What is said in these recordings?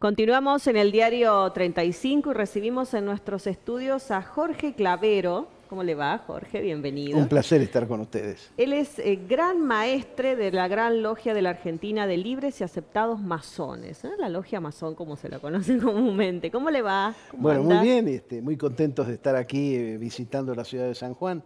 Continuamos en el diario 35 y recibimos en nuestros estudios a Jorge Clavero. ¿Cómo le va, Jorge? Bienvenido. Un placer estar con ustedes. Él es eh, gran maestre de la Gran Logia de la Argentina de Libres y Aceptados Masones. ¿eh? La Logia Masón, como se la conoce comúnmente. ¿Cómo le va? bueno, muy bien. Este, muy contentos de estar aquí eh, visitando la ciudad de San Juan.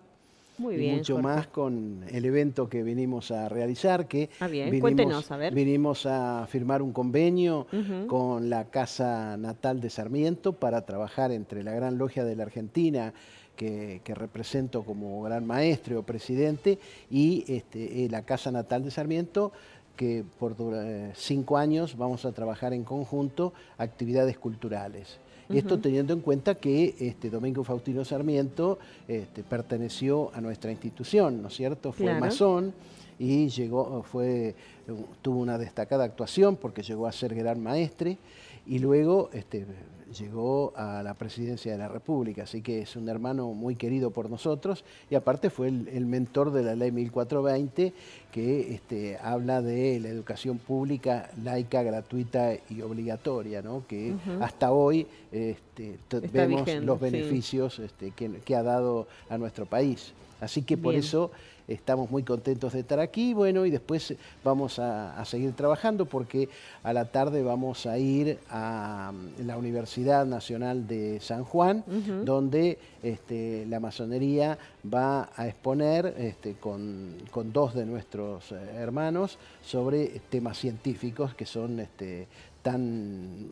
Muy mucho más con el evento que venimos a realizar, que ah, Vinimos, a a firmar un convenio con la Casa Natal de Sarmiento para trabajar entre la Gran Logia de la Argentina, que, represento como gran maestro o presidente, y este, eh, la Casa Natal de Sarmiento, que por eh, cinco años vamos a trabajar en conjunto actividades culturales. Esto teniendo en cuenta que este, Domingo Faustino Sarmiento este, perteneció a nuestra institución, ¿no es cierto? Fue masón y llegó, fue, tuvo una destacada actuación porque llegó a ser gran maestre y luego este, llegó a la presidencia de la República, así que es un hermano muy querido por nosotros y aparte fue el, mentor de la ley 1420 que este, habla de la educación pública laica, gratuita y obligatoria, que hasta hoy este, vemos los beneficios este, que, ha dado a nuestro país. Así que por eso estamos muy contentos de estar aquí, bueno, y después vamos a, seguir trabajando porque a la tarde vamos a ir a mm, la Universidad Nacional de San Juan, donde este, la masonería va a exponer este, con, dos de nuestros eh, hermanos sobre temas científicos que son este, tan mm,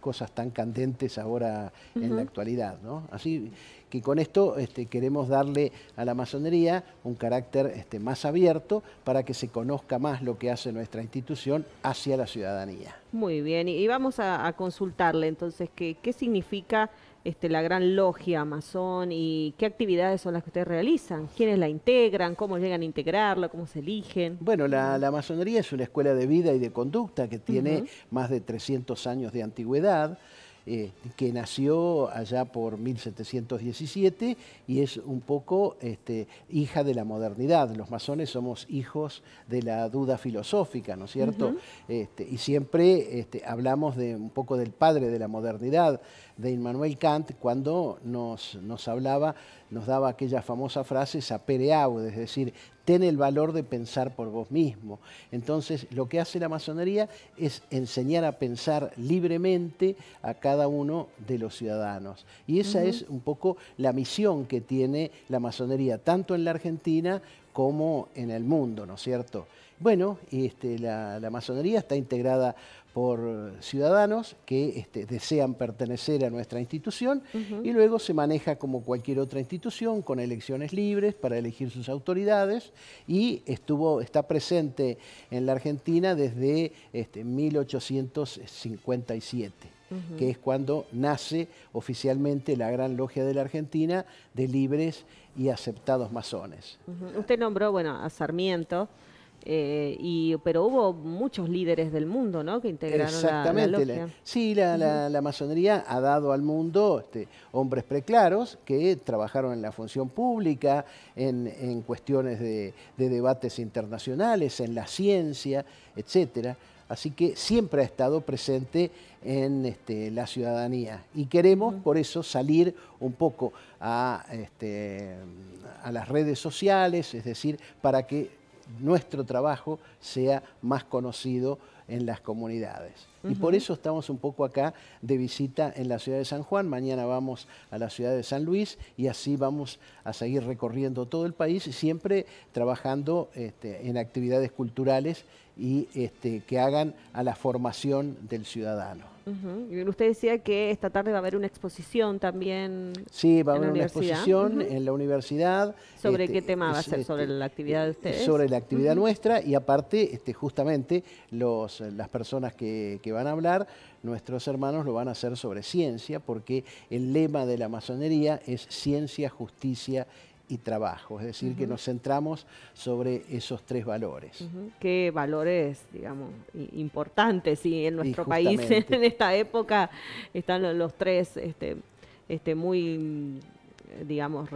cosas tan candentes ahora en la actualidad, ¿no? Así que con esto este, queremos darle a la masonería un carácter este, más abierto para que se conozca más lo que hace nuestra institución hacia la ciudadanía. Muy bien, y vamos a, consultarle entonces qué, significa este, la gran logia Amazon y qué actividades son las que ustedes realizan, quiénes la integran, cómo llegan a integrarla, cómo se eligen. Bueno, la, masonería es una escuela de vida y de conducta que tiene más de 300 años de antigüedad. Este, que nació allá por 1717 y es un poco este, hija de la modernidad. Los masones somos hijos de la duda filosófica, ¿no es cierto? Este, y siempre hablamos de un poco del padre de la modernidad, de Immanuel Kant, cuando nos, nos hablaba, nos daba aquella famosa frase sapere es decir, ten el valor de pensar por vos mismo. Entonces, lo que hace la masonería es enseñar a pensar libremente a cada uno de los ciudadanos. Y esa es un poco la misión que tiene la masonería, tanto en la Argentina como en el mundo, ¿no es cierto? Bueno, este, la, la masonería está integrada por eh, ciudadanos que este, desean pertenecer a nuestra institución y luego se maneja como cualquier otra institución con elecciones libres para elegir sus autoridades y estuvo, está presente en la Argentina desde 1857. Este, que es cuando nace oficialmente la Gran Logia de la Argentina de libres y aceptados masones. Usted nombró bueno, a Sarmiento, eh, y, pero hubo muchos líderes del mundo que integraron la, logia. Sí, la, masonería ha dado al mundo este, hombres preclaros que trabajaron en la función pública, en, cuestiones de, debates internacionales, en la ciencia, etc. Así que siempre ha estado presente en este, la ciudadanía y queremos por eso salir un poco a, este, a las redes sociales, es decir, para que nuestro trabajo sea más conocido en las comunidades. Y por eso estamos un poco acá de visita en la ciudad de San Juan. Mañana vamos a la ciudad de San Luis y así vamos a seguir recorriendo todo el país, y siempre trabajando este, en actividades culturales y este, que hagan a la formación del ciudadano. Usted decía que esta tarde va a haber una exposición también. Sí, va a haber una exposición en la universidad. ¿Sobre este, qué tema va a ser? ¿Sobre este, la actividad de ustedes? Sobre la actividad nuestra y aparte, justamente, los, las personas que, que van a hablar, nuestros hermanos lo van a hacer sobre ciencia, porque el lema de la masonería es ciencia, justicia y trabajo, es decir, que nos centramos sobre esos tres valores. Qué valores, digamos, importantes, y en nuestro país en esta época están los, tres este, este, muy, digamos,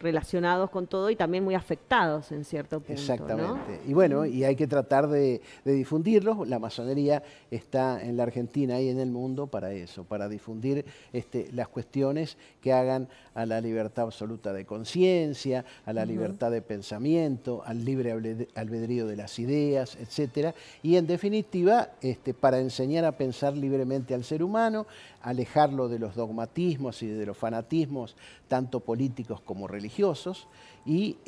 relacionados con todo y también muy afectados en cierto punto. Exactamente. Y bueno, y hay que tratar de, de, difundirlos. La masonería está en la Argentina y en el mundo para eso, para difundir este, las cuestiones que hagan a la libertad absoluta de conciencia, a la libertad de pensamiento, al libre albedrío de las ideas, etc. Y en definitiva, este, para enseñar a pensar libremente al ser humano, alejarlo de los dogmatismos y de los fanatismos, tanto políticos como religiosos, y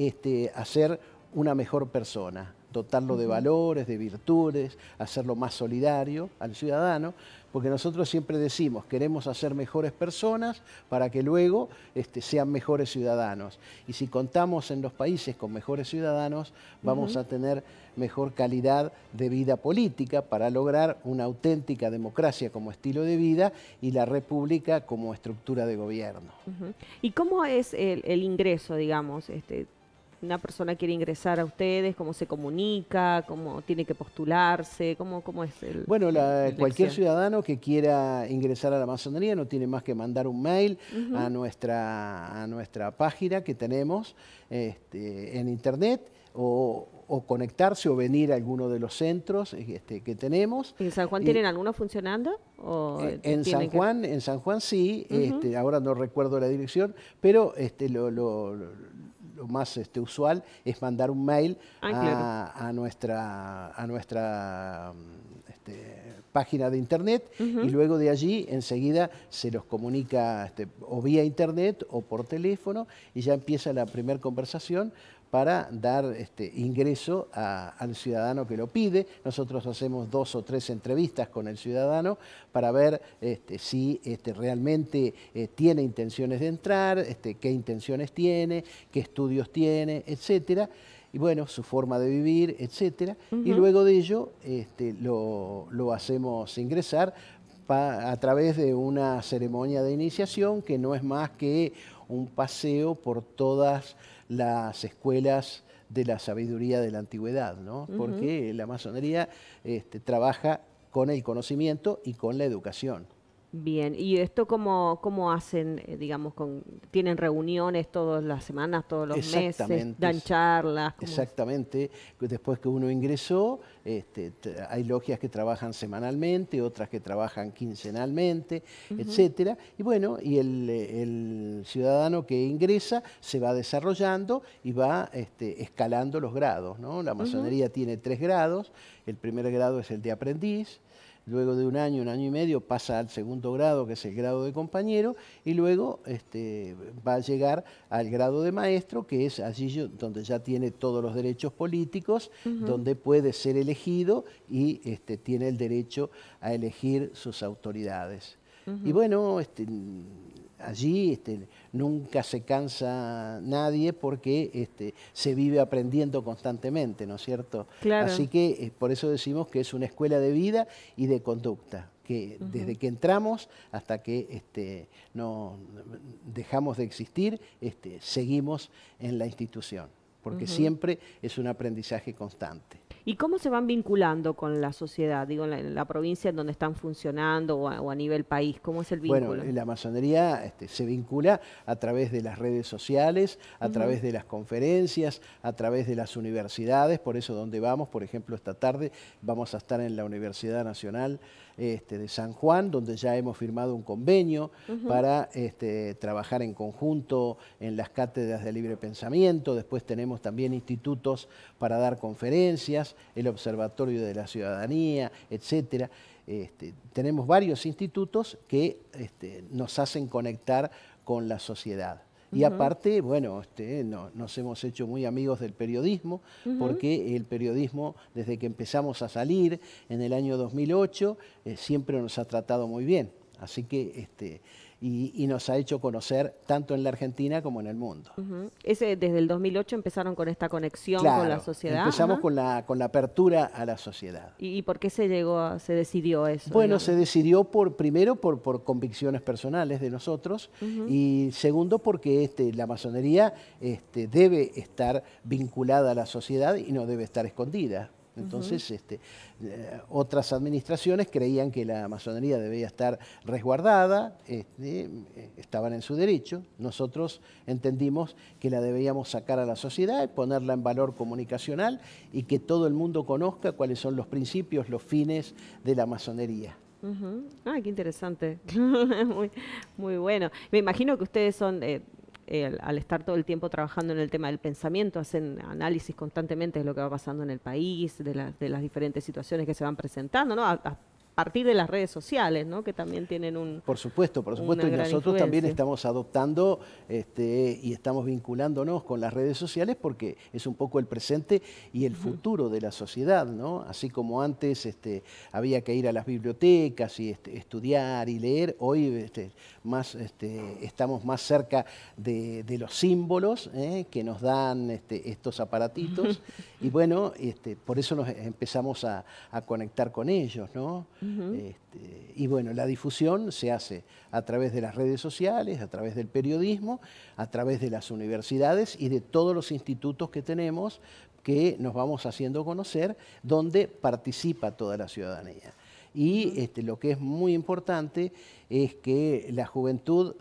hacer este, una mejor persona dotarlo de valores, de virtudes, hacerlo más solidario al ciudadano, porque nosotros siempre decimos, queremos hacer mejores personas para que luego este, sean mejores ciudadanos. Y si contamos en los países con mejores ciudadanos, vamos a tener mejor calidad de vida política para lograr una auténtica democracia como estilo de vida y la república como estructura de gobierno. ¿Y cómo es el, ingreso, digamos? Este, una persona quiere ingresar a ustedes? ¿Cómo se comunica? ¿Cómo tiene que postularse? ¿Cómo, cómo es el, Bueno, cualquier ciudadano que quiera ingresar a la masonería no tiene más que mandar un mail a, nuestra, a nuestra página que tenemos este, en internet. O, conectarse o venir a alguno de los centros este, que tenemos. ¿En San Juan tienen alguno funcionando? Eh, en, San Juan, en San Juan sí, este, ahora no recuerdo la dirección, pero este, lo lo más este, usual es mandar un mail ah, a, a, nuestra, a nuestra mm, este, página de internet y luego de allí enseguida se los comunica este, o vía internet o por teléfono y ya empieza la primera conversación para dar este, ingreso al ciudadano que lo pide. Nosotros hacemos dos o tres entrevistas con el ciudadano para ver este, si este, realmente eh, tiene intenciones de entrar, qué intenciones tiene, qué estudios tiene, etcétera y bueno, su forma de vivir, etcétera. Y luego de ello este, lo, hacemos ingresar a través de una ceremonia de iniciación que no es más que un paseo por todas las escuelas de la sabiduría de la antigüedad, ¿no? Porque la masonería este, trabaja con el conocimiento y con la educación. Bien, ¿y esto cómo, cómo hacen, eh, digamos, con, tienen reuniones todas las semanas, todos los meses, dan charlas? Exactamente, después que uno ingresó, este, hay logias que trabajan semanalmente, otras que trabajan quincenalmente, etcétera, y bueno, y el, ciudadano que ingresa se va desarrollando y va este, escalando los grados, ¿no? La masonería tiene tres grados, el primer grado es el de aprendiz, luego de un año, un año y medio pasa al segundo grado, que es el grado de compañero, y luego este, va a llegar al grado de maestro, que es allí donde ya tiene todos los derechos políticos, donde puede ser elegido y este, tiene el derecho a elegir sus autoridades. Y bueno, este, allí este, nunca se cansa nadie porque este, se vive aprendiendo constantemente, ¿no es cierto? Así que eh, por eso decimos que es una escuela de vida y de conducta, que desde que entramos hasta que este, no dejamos de existir, seguimos en la institución, porque siempre es un aprendizaje constante. ¿Y cómo se van vinculando con la sociedad? Digo, en la, provincia en donde están funcionando o a, nivel país, ¿cómo es el vínculo? Bueno, la masonería este, se vincula a través de las redes sociales, a través de las conferencias, a través de las universidades, por eso donde vamos, por ejemplo, esta tarde vamos a estar en la Universidad Nacional. Este, de San Juan, donde ya hemos firmado un convenio para este, trabajar en conjunto en las cátedras de libre pensamiento. Después tenemos también institutos para dar conferencias, el Observatorio de la Ciudadanía, etcétera. Este, tenemos varios institutos que nos hacen conectar con la sociedad. Y aparte, bueno, este, nos hemos hecho muy amigos del periodismo, porque el periodismo, desde que empezamos a salir en el año 2008, eh, siempre nos ha tratado muy bien. Así que este, y, nos ha hecho conocer tanto en la Argentina como en el mundo. Ese, desde el 2008 empezaron con esta conexión con la sociedad. Empezamos con la, con la apertura a la sociedad. ¿Y, por qué se llegó, se decidió eso? Bueno, se decidió por primero por, convicciones personales de nosotros y segundo porque este, la masonería este, debe estar vinculada a la sociedad y no debe estar escondida. Entonces, este, eh, otras administraciones creían que la masonería debía estar resguardada, este, eh, estaban en su derecho. Nosotros entendimos que la debíamos sacar a la sociedad y ponerla en valor comunicacional y que todo el mundo conozca cuáles son los principios, los fines de la masonería. Ah, qué interesante. muy, bueno. Me imagino que ustedes son... Eh, al estar todo el tiempo trabajando en el tema del pensamiento, hacen análisis constantemente de lo que va pasando en el país, de, las diferentes situaciones que se van presentando, ¿no? A partir de las redes sociales, ¿no? que también tienen un... Por supuesto, por supuesto, y nosotros también estamos adoptando este, y estamos vinculándonos con las redes sociales porque es un poco el presente y el futuro de la sociedad, ¿no? Así como antes este, había que ir a las bibliotecas y este, estudiar y leer, hoy más, estamos más cerca de, los símbolos ¿eh? que nos dan estos aparatitos y bueno, por eso nos empezamos a, conectar con ellos, ¿no? Mm. Este, y bueno, la difusión se hace a través de las redes sociales, a través del periodismo, a través de las universidades y de todos los institutos que tenemos que nos vamos haciendo conocer, donde participa toda la ciudadanía. Y este, lo que es muy importante es que la juventud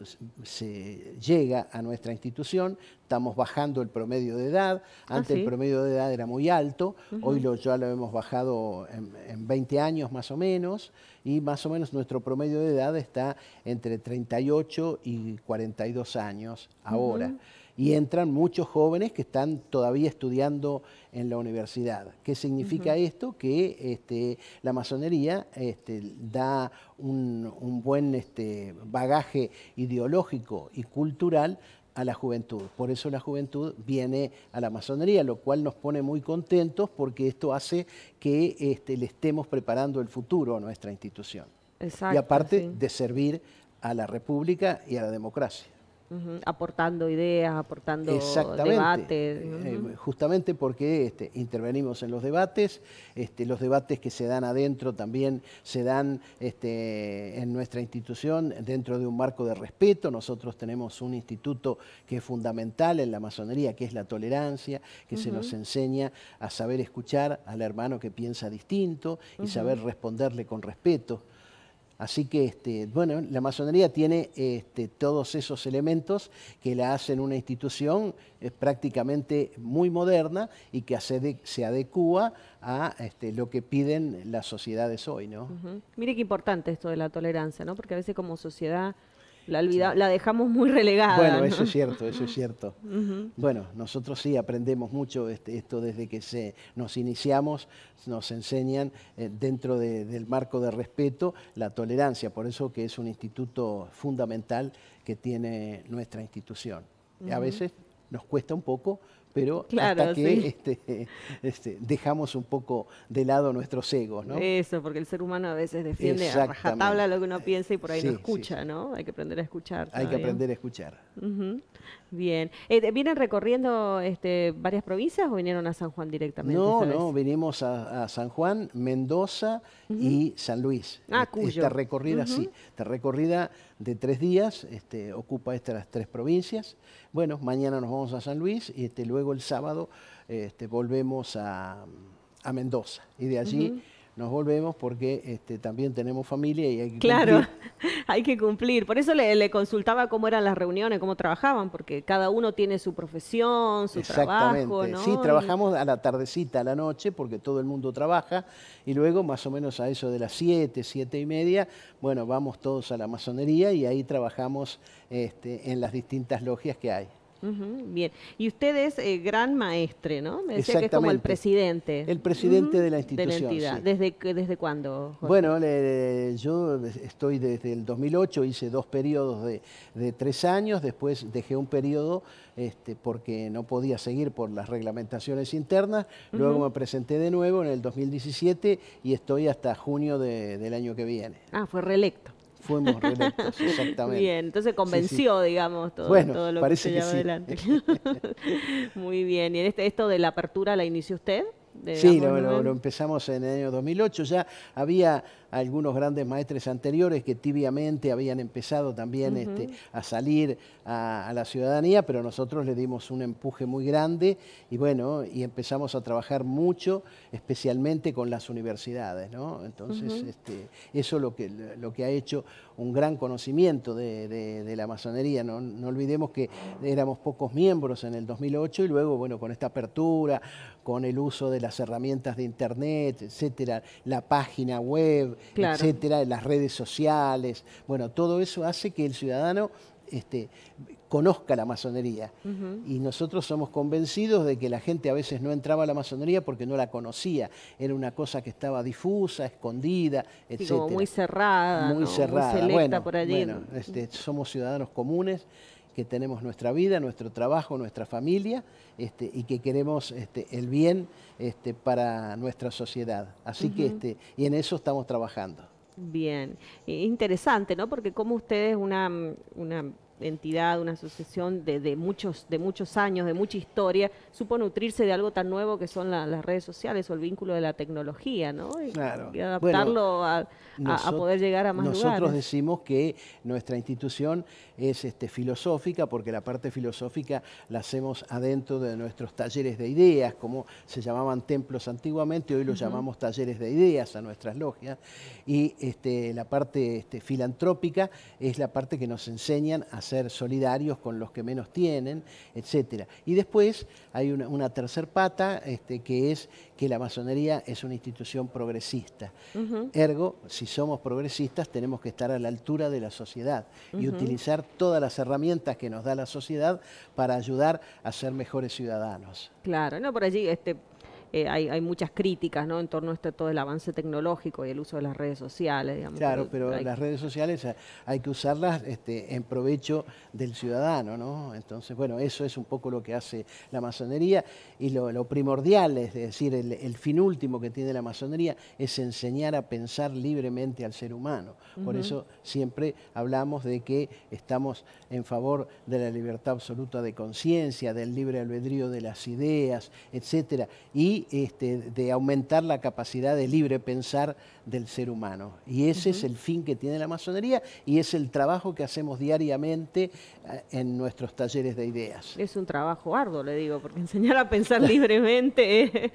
se llega a nuestra institución, estamos bajando el promedio de edad, ah, antes el promedio de edad era muy alto, hoy ya lo hemos bajado en, 20 años más o menos, y más o menos nuestro promedio de edad está entre 38 y 42 años ahora y entran muchos jóvenes que están todavía estudiando en la universidad. ¿Qué significa esto? Que este, la masonería este, da un, buen este, bagaje ideológico y cultural a la juventud. Por eso la juventud viene a la masonería, lo cual nos pone muy contentos porque esto hace que le estemos preparando el futuro a nuestra institución. y aparte de servir a la República y a la democracia. Aportando ideas, aportando debates. Eh, justamente porque este, intervenimos en los debates, este, los debates que se dan adentro también se dan este, en nuestra institución dentro de un marco de respeto. Nosotros tenemos un instituto que es fundamental en la masonería, que es la tolerancia, que se nos enseña a saber escuchar al hermano que piensa distinto y saber responderle con respeto Así que, este, bueno, la masonería tiene este, todos esos elementos que la hacen una institución eh, prácticamente muy moderna y que se adecúa a este, lo que piden las sociedades hoy, ¿no? Mire qué importante esto de la tolerancia, ¿no? Porque a veces como sociedad la, dejamos muy relegada. Bueno, eso es cierto, eso es cierto. Bueno, nosotros sí aprendemos mucho este, esto desde que se, nos iniciamos, nos enseñan eh, dentro del marco de respeto la tolerancia, por eso que es un instituto fundamental que tiene nuestra institución. A veces nos cuesta un poco pero hasta que este, este, dejamos un poco de lado nuestros egos, ¿no? Eso, porque el ser humano a veces defiende a rajatabla lo que uno piensa y por ahí no escucha, ¿no? Hay que aprender a escuchar. Hay que aprender a escuchar. Bien. Eh, ¿Vienen recorriendo este, varias provincias o vinieron a San Juan directamente? No, no, vinimos a, San Juan, Mendoza y San Luis. Ah, Cuyo. Esta recorrida, sí, esta recorrida de tres días, este, ocupa estas tres provincias. Bueno, mañana nos vamos a San Luis y este, luego el sábado este, volvemos a, Mendoza y de allí nos volvemos porque este, también tenemos familia y hay que claro, cumplir. Claro, hay que cumplir. Por eso le, consultaba cómo eran las reuniones, cómo trabajaban, porque cada uno tiene su profesión, su trabajo. Sí, trabajamos a la tardecita, a la noche, porque todo el mundo trabaja, y luego más o menos a eso de las 7, 7 y media, bueno, vamos todos a la masonería y ahí trabajamos este, en las distintas logias que hay bien. Y usted es eh, gran maestre, ¿no? Me decía que es como el presidente. El presidente de la institución. ¿Desde, ¿Desde cuándo? Bueno, yo estoy desde el 2008, hice dos periodos de, tres años, después dejé un periodo este, porque no podía seguir por las reglamentaciones internas, luego me presenté de nuevo en el 2017 y estoy hasta junio de, del año que viene. Ah, fue reelecto. Fuimos reelectos, exactamente. Bien, entonces convenció, digamos, todo, lo que se lleva adelante. Muy bien, ¿y este, esto de la apertura la inició usted? sí, lo, empezamos en el año 2008, ya había algunos grandes maestres anteriores que tibiamente habían empezado también este, a salir a, la ciudadanía, pero nosotros le dimos un empuje muy grande y bueno, y empezamos a trabajar mucho, especialmente con las universidades, Entonces, este, eso lo que, lo que ha hecho un gran conocimiento de, la masonería, ¿no? no olvidemos que éramos pocos miembros en el 2008 y luego, bueno, con esta apertura, con el uso de las herramientas de Internet, etcétera, la página web, etcétera, las redes sociales. Bueno, todo eso hace que el ciudadano este, conozca la masonería. Y nosotros somos convencidos de que la gente a veces no entraba a la masonería porque no la conocía. Era una cosa que estaba difusa, escondida, etc. muy cerrada. Muy cerrada. por allí. Este, somos ciudadanos comunes que tenemos nuestra vida, nuestro trabajo, nuestra familia este, y que queremos este, el bien este, para nuestra sociedad. Así que este, y en eso estamos trabajando. Bien, interesante, ¿no? Porque como ustedes, una, una entidad, una asociación de, muchos, de muchos años, de mucha historia, supo nutrirse de algo tan nuevo que son las redes sociales o el vínculo de la tecnología, ¿no? Y, adaptarlo a, poder llegar a más lugares. Nosotros decimos que nuestra institución es este, filosófica porque la parte filosófica la hacemos adentro de nuestros talleres de ideas, como se llamaban templos antiguamente, hoy los llamamos talleres de ideas a nuestras logias, y este, la parte este, filantrópica es la parte que nos enseñan a ser solidarios con los que menos tienen, etcétera. Y después hay una, tercera tercer pata, este, que es que la masonería es una institución progresista. Ergo, si somos progresistas, tenemos que estar a la altura de la sociedad y utilizar todas las herramientas que nos da la sociedad para ayudar a ser mejores ciudadanos. Claro, no por allí este eh, hay, muchas críticas ¿no? en torno a este, todo el avance tecnológico y el uso de las redes sociales. Claro, pero las redes sociales hay que usarlas este, en provecho del ciudadano, ¿no? Entonces, bueno, eso es un poco lo que hace la masonería y lo, primordial, es decir, el, fin último que tiene la masonería es enseñar a pensar libremente al ser humano. Por eso siempre hablamos de que estamos en favor de la libertad absoluta de conciencia, del libre albedrío de las ideas, etcétera. Y este, de aumentar la capacidad de libre pensar del ser humano. Y ese es el fin que tiene la masonería y es el trabajo que hacemos diariamente eh, en nuestros talleres de ideas. Es un trabajo arduo, le digo, porque enseñar a pensar libremente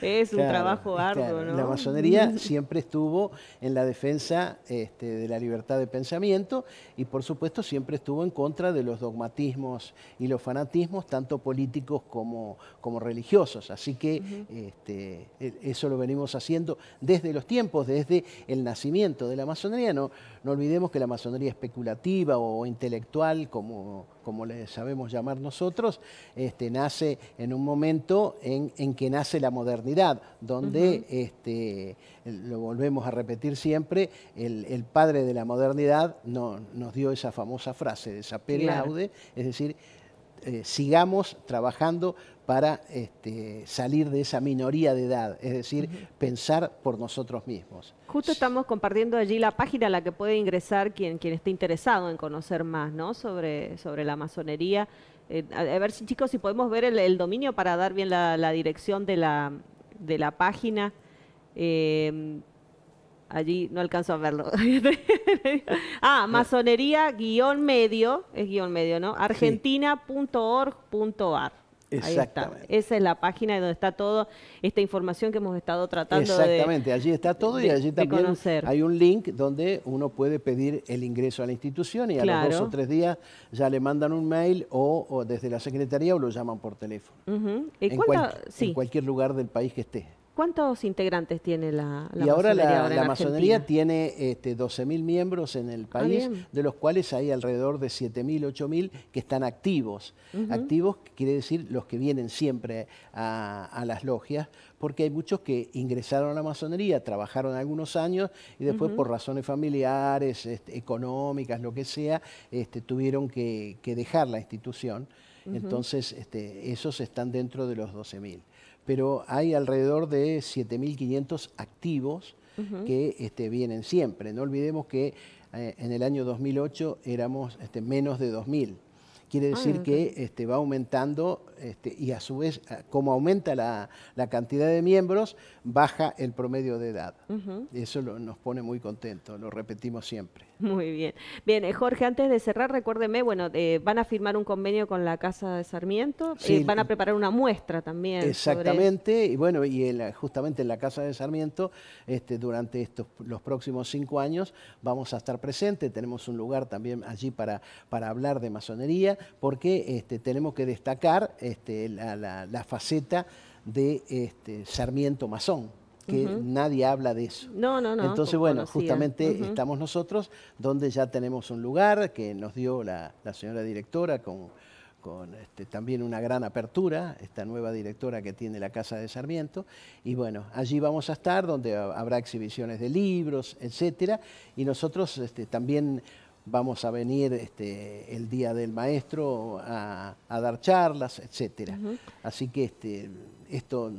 es, un trabajo arduo. La masonería siempre estuvo en la defensa este, de la libertad de pensamiento y por supuesto siempre estuvo en contra de los dogmatismos y los fanatismos, tanto políticos como, como religiosos. Así que este, e, eso lo venimos haciendo desde los tiempos, desde el nacimiento de la masonería. No, no olvidemos que la masonería especulativa o intelectual, como, como le sabemos llamar nosotros, este, nace en un momento en, que nace la modernidad, donde, este, lo volvemos a repetir siempre, el, padre de la modernidad no, nos dio esa famosa frase de Sapere es decir, eh, sigamos trabajando para este, salir de esa minoría de edad, es decir, pensar por nosotros mismos. Justo estamos compartiendo allí la página a la que puede ingresar quien, quien esté interesado en conocer más ¿no? sobre, sobre la masonería. Eh, a, ver si chicos, si podemos ver el, dominio para dar bien la, dirección de la, de la página. Eh, allí no alcanzo a verlo. ah, eh. masonería-medio, es guión medio, ¿no? argentina.org.ar. Exactamente. Esa es la página donde está toda esta información que hemos estado tratando Exactamente, allí está todo y allí también hay un link donde uno puede pedir el ingreso a la institución y a los dos o tres días ya le mandan un mail o, desde la secretaría o lo llaman por teléfono. en cualquier lugar del país que esté. ¿Cuántos integrantes tiene la, la y ahora La, masonería tiene este, 12.000 miembros en el ah, país, de los cuales hay alrededor de 7.000, 8.000 que están activos. Activos quiere decir los que vienen siempre a, las logias, porque hay muchos que ingresaron a la masonería, trabajaron algunos años y después por razones familiares, este, económicas, lo que sea, este, tuvieron que, dejar la institución. Entonces, este, esos están dentro de los 12.000 pero hay alrededor de 7.500 activos que este, vienen siempre. No olvidemos que eh, en el año 2008 éramos este, menos de 2.000. Quiere ah, decir que este, va aumentando este, y a su vez, como aumenta la, cantidad de miembros, baja el promedio de edad. Eso nos pone muy contentos, lo repetimos siempre. Muy bien. Bien, eh, Jorge, antes de cerrar, recuérdeme, bueno, eh, van a firmar un convenio con la Casa de Sarmiento, y eh, van a preparar una muestra también. Exactamente, y bueno, y justamente en la Casa de Sarmiento, este, durante estos, los próximos cinco años, vamos a estar presentes, tenemos un lugar también allí para, para hablar de masonería, porque este, tenemos que destacar este, la, faceta de este, Sarmiento Masón que nadie habla de eso. No, no, no. Entonces, bueno, justamente estamos nosotros donde ya tenemos un lugar que nos dio la, señora directora con, con este, también una gran apertura, esta nueva directora que tiene la Casa de Sarmiento. Y bueno, allí vamos a estar, donde habrá exhibiciones de libros, etcétera. Y nosotros este, también vamos a venir este, el día del maestro a, dar charlas, etcétera. Así que este, esto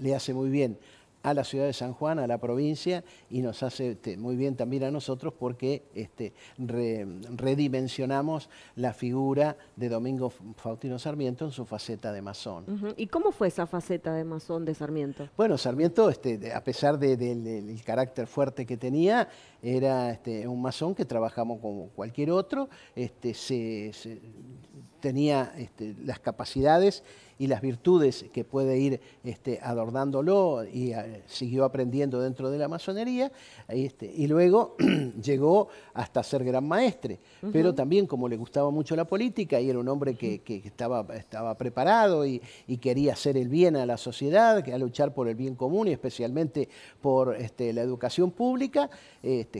le hace muy bien a la ciudad de San Juan, a la provincia, y nos hace este, muy bien también a nosotros porque este, redimensionamos la figura de Domingo Faustino Sarmiento en su faceta de masón. ¿Y cómo fue esa faceta de masón de Sarmiento? Bueno, Sarmiento, este, a pesar del, carácter fuerte que tenía, era un masón que trabajamos como cualquier otro, se tenía este, las capacidades y las virtudes que puede ir este, adornándolo y eh, siguió aprendiendo dentro de la masonería este, y luego llegó hasta ser gran maestre. Pero también como le gustaba mucho la política y era un hombre que, estaba, estaba, preparado y, quería hacer el bien a la sociedad, que a luchar por el bien común y especialmente por este, la educación pública,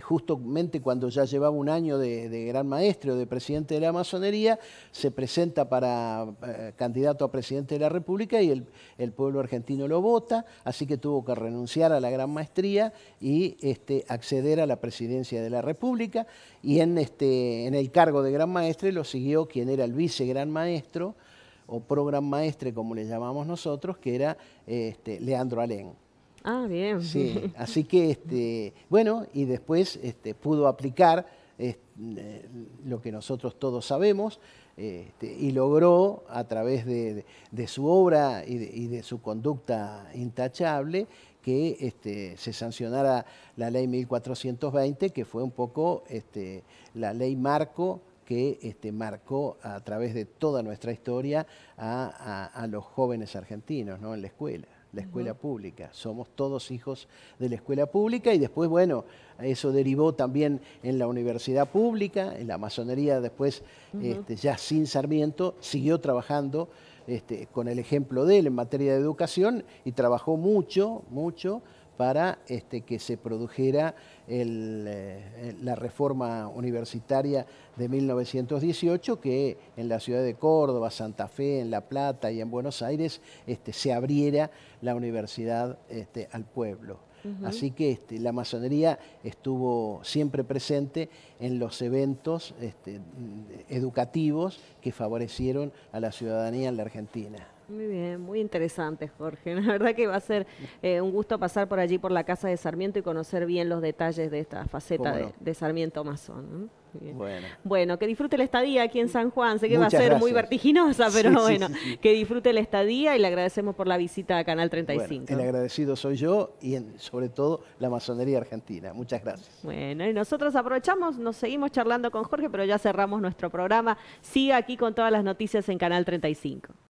justamente cuando ya llevaba un año de, gran maestre o de presidente de la masonería, se presentó presenta para eh, candidato a presidente de la República y el, pueblo argentino lo vota, así que tuvo que renunciar a la gran maestría y este, acceder a la presidencia de la República. Y en, este, en el cargo de gran maestre lo siguió quien era el vice gran maestro o pro maestre, como le llamamos nosotros, que era este, Leandro Alén. Ah, bien. Sí, así que, este, bueno, y después este, pudo aplicar es, eh, lo que nosotros todos sabemos, este, y logró a través de, su obra y de, su conducta intachable que este, se sancionara la ley 1420, que fue un poco este, la ley marco que este, marcó a través de toda nuestra historia a, los jóvenes argentinos en la escuela la escuela pública. Somos todos hijos de la escuela pública y después, bueno, eso derivó también en la universidad pública, en la masonería después, este, ya sin Sarmiento, siguió trabajando este, con el ejemplo de él en materia de educación y trabajó mucho, mucho para este, que se produjera eh, la reforma universitaria de 1918 que en la ciudad de Córdoba, Santa Fe, en La Plata y en Buenos Aires este, se abriera la universidad este, al pueblo. Así que la masonería estuvo siempre presente en los eventos educativos que favorecieron a la ciudadanía en la Argentina. Muy bien, muy interesante, Jorge. La verdad que va a ser eh, un gusto pasar por allí, por la casa de Sarmiento y conocer bien los detalles de esta faceta de, Sarmiento Mazón. Bueno. que disfrute la estadía aquí en San Juan. Sé que va a ser muy vertiginosa, pero bueno, que disfrute la estadía y le agradecemos por la visita a Canal 35. el agradecido soy yo y sobre todo la masonería argentina. Muchas gracias. Bueno, y nosotros aprovechamos, nos seguimos charlando con Jorge, pero ya cerramos nuestro programa. Siga aquí con todas las noticias en Canal 35.